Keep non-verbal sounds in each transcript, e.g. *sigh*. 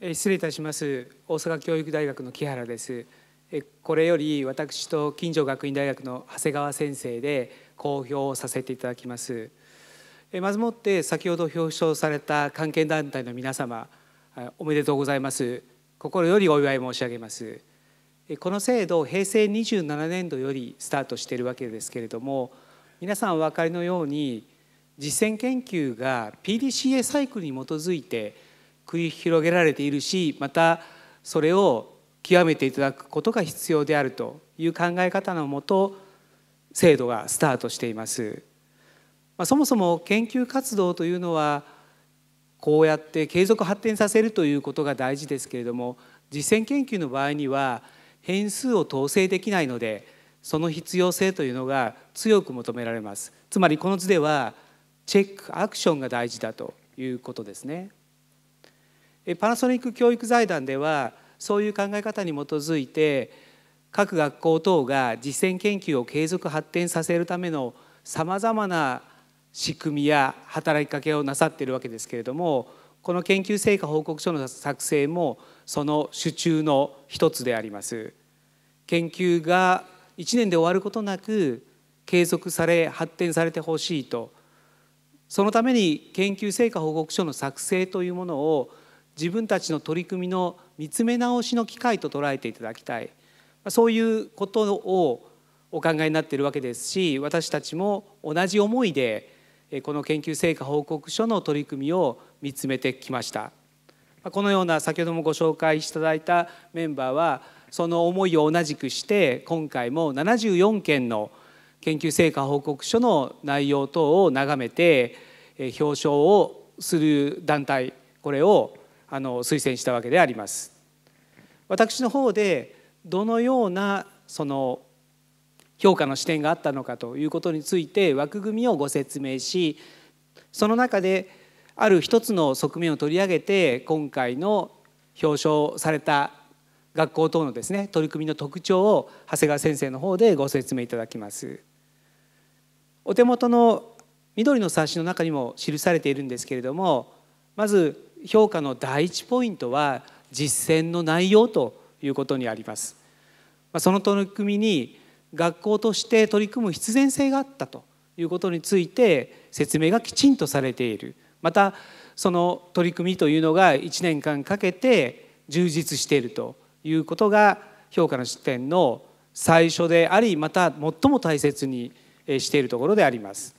失礼いたします大阪教育大学の木原ですこれより私と近所学院大学の長谷川先生で公表させていただきますまずもって先ほど表彰された関係団体の皆様おめでとうございます心よりお祝い申し上げますこの制度平成27年度よりスタートしているわけですけれども皆さんお分かりのように実践研究が PDCA サイクルに基づいて繰り広げられているしまたそれを極めていただくことが必要であるという考え方のもと制度がスタートしています。まそもそも研究活動というのはこうやって継続発展させるということが大事ですけれども実践研究の場合には変数を統制できないのでその必要性というのが強く求められますつまりこの図ではチェックアクションが大事だということですねパナソニック教育財団ではそういう考え方に基づいて各学校等が実践研究を継続発展させるためのさまざまな仕組みや働きかけをなさっているわけですけれどもこの研究成果報告書の作成もその手中の一つであります。研究が1年で終わることなく継続され発展されてほしいとそのために研究成果報告書の作成というものを自分たちの取り組みの見つめ直しの機会と捉えていただきたいそういうことをお考えになっているわけですし私たちも同じ思いでこの研究成果報告書の取り組みを見つめてきましたこのような先ほどもご紹介いただいたメンバーはその思いを同じくして今回も74件の研究成果報告書の内容等を眺めて表彰をする団体これをあの推薦したわけであります私の方でどのようなその評価の視点があったのかということについて枠組みをご説明しその中である一つの側面を取り上げて今回の表彰された学校等のですね取り組みの特徴を長谷川先生の方でご説明いただきます。お手元の緑の冊子の中にも記されているんですけれどもまず評価の第一ポイントは実践の内容ということにあります。その取り組みに学校として取り組む必然性があったということについて説明がきちんとされているまたその取り組みというのが1年間かけて充実しているということが評価の視点の最初でありまた最も大切にしているところであります。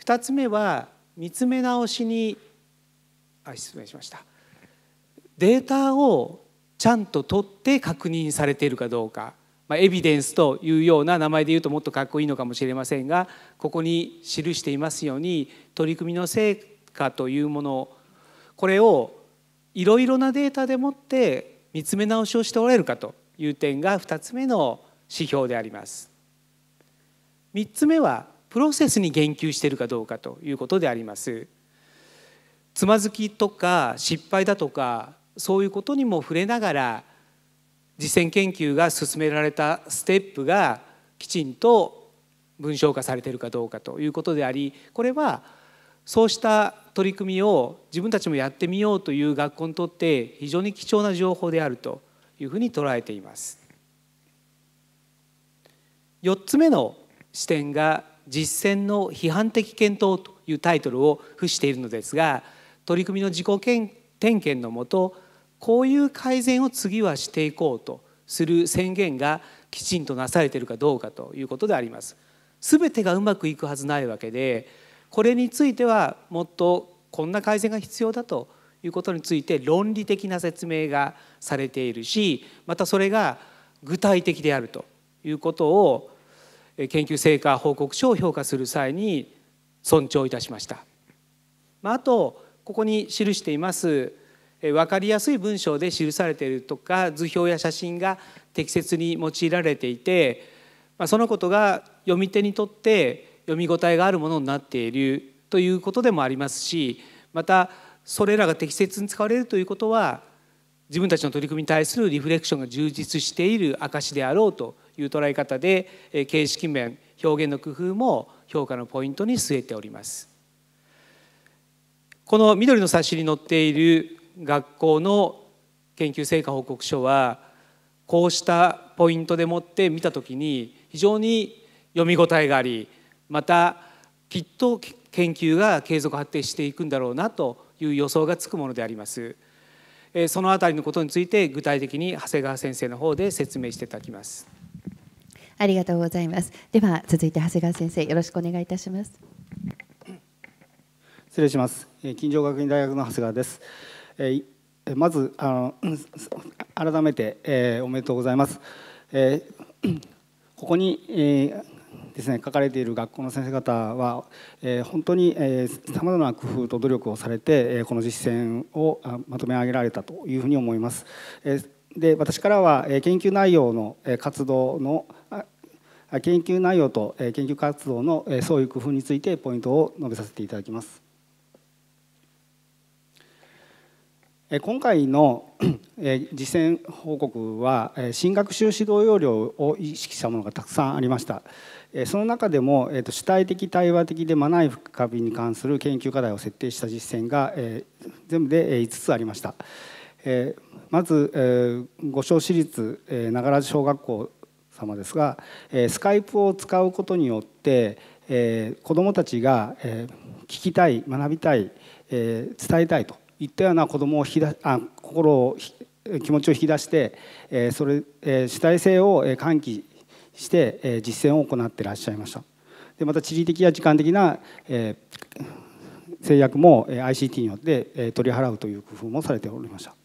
2つ目は見つめ直しにあ失礼しましたデータをちゃんと取って確認されているかどうか、まあ、エビデンスというような名前で言うともっとかっこいいのかもしれませんがここに記していますように取り組みの成果というものこれをいろいろなデータでもって見つめ直しをしておられるかという点が2つ目の指標であります。3つ目はプロセスに言及しているかどうかということであります。つまずきとか失敗だとかそういうことにも触れながら実践研究が進められたステップがきちんと文章化されているかどうかということでありこれはそうした取り組みを自分たちもやってみようという学校にとって非常に貴重な情報であるというふうに捉えています。4つ目の視点が実践の批判的検討というタイトルを付しているのですが取り組みの自己点検のもとこういう改善を次はしていこうとする宣言がきちんとなされているかどうかということであります。すべてがうまくいくはずないわけでこれについてはもっとこんな改善が必要だということについて論理的な説明がされているしまたそれが具体的であるということを研究成果報告書を評価する際に尊重いたしました。まあ、あとここに記しています分かりやすい文章で記されているとか図表や写真が適切に用いられていてそのことが読み手にとって読み応えがあるものになっているということでもありますしまたそれらが適切に使われるということは自分たちの取り組みに対するリフレクションが充実している証であろうという捉え方で形式面表現の工夫も評価のポイントに据えております。この緑の冊子に載っている学校の研究成果報告書はこうしたポイントでもって見た時に非常に読み応えがありまたきっと研究が継続発展していくんだろうなという予想がつくものであります。そのあたりのことについて具体的に長谷川先生の方で説明していただきます。ありがとうございます。では続いて長谷川先生よろしくお願いいたします。失礼します。金城学院大学の長谷川です。えまずあの改めて、えおめでとうございます。えここに、えですね書かれている学校の先生方は、え本当にさまざまな工夫と努力をされて、えこの実践をまとめ上げられたというふうに思います。えで私からは研究内容の活動の研究内容と研究活動の創意工夫についてポイントを述べさせていただきます。今回の *clears throat* 実践報告は新学習指導要領を意識したものがたくさんありましたその中でも主体的対話的でマナー深みに関する研究課題を設定した実践が全部で5つありましたまず五所市立長良小学校様ですがスカイプを使うことによって子どもたちが聞きたい学びたい伝えたいと言ったような子どもを引き出あ心を気持ちを引き出して、えー、それ、えー、主体性を喚起して、えー、実践を行ってらっしゃいましたでまた地理的や時間的な、えー、制約も ICT によってえ取り払うという工夫もされておりましたか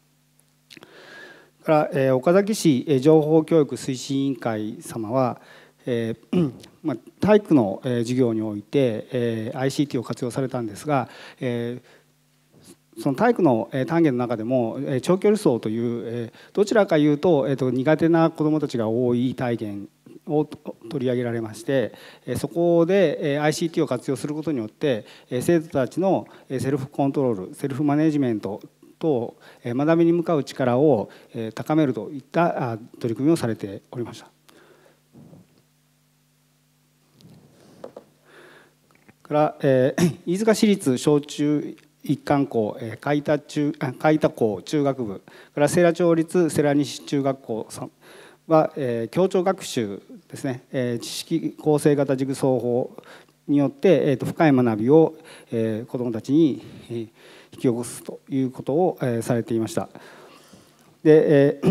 ら、えー、岡崎市情報教育推進委員会様は、えーまあ、体育の授業において、えー、ICT を活用されたんですが、えーその体育の単元の中でも長距離走というどちらかいうと苦手な子どもたちが多い体験を取り上げられましてそこで ICT を活用することによって生徒たちのセルフコントロールセルフマネジメントと学びに向かう力を高めるといった取り組みをされておりました。から、え飯塚市立小中一貫校、え海田中海田校中学部から世良町立世良西中学校さんは、え協調学習ですね、え知識構成型塾奏法によって、えと、深い学びを、え子どもたちに、え引き起こすということを、えされていました。で、え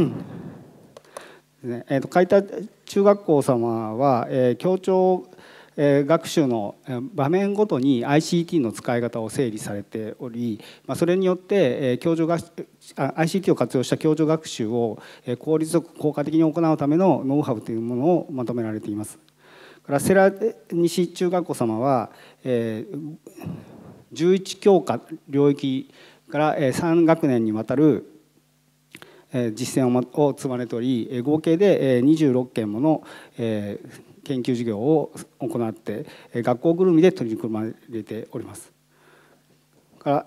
ねえと、海田中学校様は、え協調学習の場面ごとに ICT の使い方を整理されておりそれによって教助が ICT を活用した教助学習を効率よく効果的に行うためのノウハウというものをまとめられています。から世良西中学校様は11教科領域から3学年にわたる実践を積まれており合計で26件もの研究授業を行って学校ぐるみで取り組まれております。か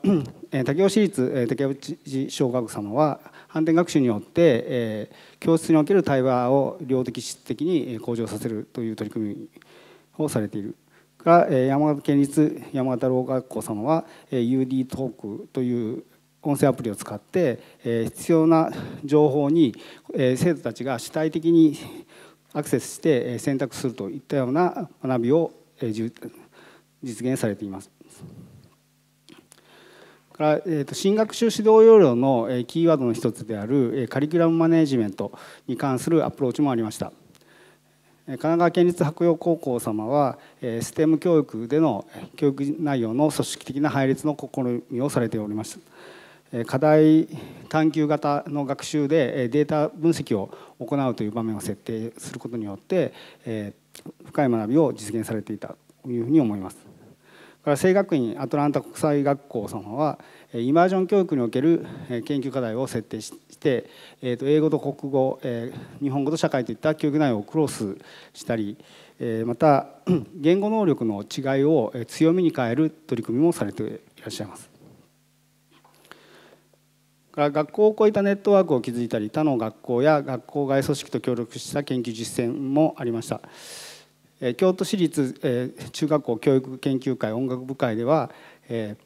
ら *clears throat* 竹雄市立竹内小学様は反転学習によって教室における対話を量的質的に向上させるという取り組みをされている。から山形県立山形ろう学校様は UD トークという音声アプリを使って必要な情報に生徒たちが主体的にアクセスして選択するといったような学びを実現されています。から、えー、と新学習指導要領のキーワードの一つであるカリキュラムマネジメントに関するアプローチもありました。神奈川県立白洋高校様は STEM 教育での教育内容の組織的な配列の試みをされておりました。課題探求型の学習でデータ分析を行うという場面を設定することによって深い学びを実現されていたというふうに思います。から聖学院アトランタ国際学校さんはイマージョン教育における研究課題を設定して、えー、と英語と国語、え日本語と社会といった教育内容をクロスしたり、えまた *clears throat* 言語能力の違いを強みに変える取り組みもされていらっしゃいます。学校を超えたネットワークを築いたり他の学校や学校外組織と協力した研究実践もありました京都市立中学校教育研究会音楽部会では、え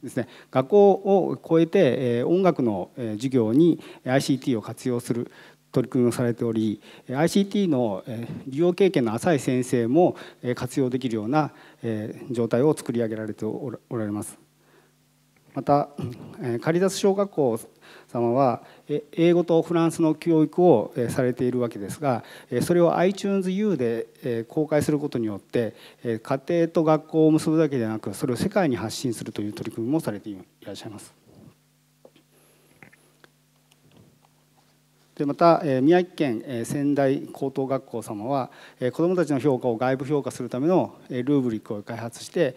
ー、ですね、学校を超えて音楽の授業に ICT を活用する取り組みをされており ICT の利用経験の浅い先生も活用できるような状態を作り上げられておられます。またカリザス小学校様は英語とフランスの教育をされているわけですがそれを iTunesU で公開することによって家庭と学校を結ぶだけでなくそれを世界に発信するという取り組みもされていらっしゃいます。でまた宮城県仙台高等学校様は子どもたちの評価を外部評価するためのルーブリックを開発して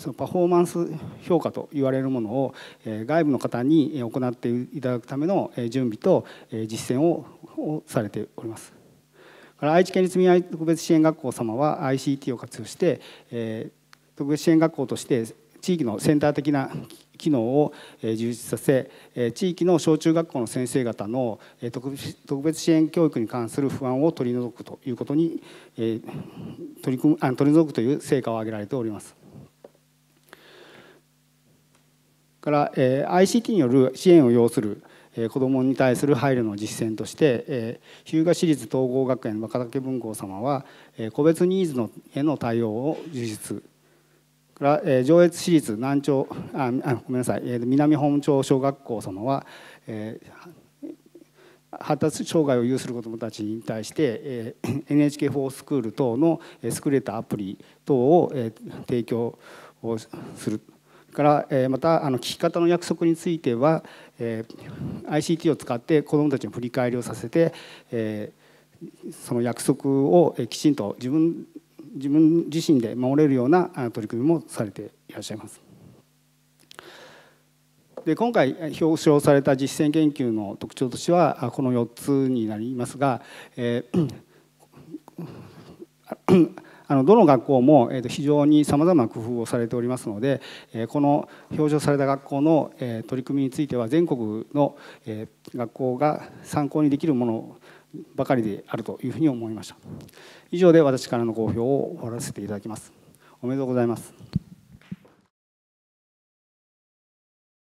そのパフォーマンス評価と言われるものを外部の方に行っていただくための準備と実践をされております。から愛知県立宮特別支援学校様は ICT を活用して特別支援学校として地域のセンター的な機能を充実させ地域の小中学校の先生方の特別支援教育に関する不安を取り除くということに取り組む取り除くという成果を挙げられております。から ICT による支援を要する子どもに対する配慮の実践として日向市立統合学園若竹文豪様は個別ニーズのへの対応を充実から上越市立南町あごめんなさい南本町小学校様は発達障害を有する子どもたちに対して *coughs* n h k ースクール等の優れたアプリ等を提供をする。から、えまたあの聞き方の約束については、え ICT を使って子どもたちの振り返りをさせて、えその約束をきちんと自分自分自身で守れるような取り組みもされていらっしゃいます。で今回表彰された実践研究の特徴としてはこの4つになりますが、えーあのどの学校も、えー、と非常にさまざまな工夫をされておりますので、えこの表彰された学校の、え取り組みについては全国の、え学校が参考にできるものばかりであるというふうに思いました以上で私からの公評を終わらせていただきますおめでとうございます